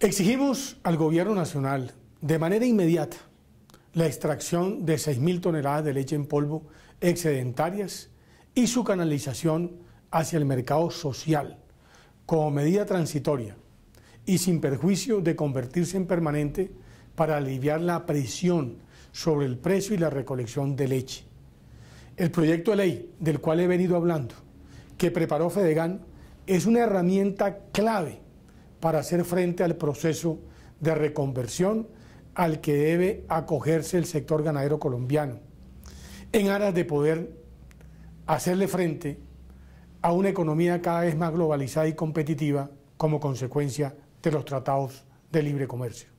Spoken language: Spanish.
Exigimos al Gobierno Nacional de manera inmediata la extracción de 6.000 toneladas de leche en polvo excedentarias y su canalización hacia el mercado social como medida transitoria y sin perjuicio de convertirse en permanente para aliviar la presión sobre el precio y la recolección de leche. El proyecto de ley del cual he venido hablando, que preparó Fedegan, es una herramienta clave para hacer frente al proceso de reconversión al que debe acogerse el sector ganadero colombiano, en aras de poder hacerle frente a una economía cada vez más globalizada y competitiva como consecuencia de los tratados de libre comercio.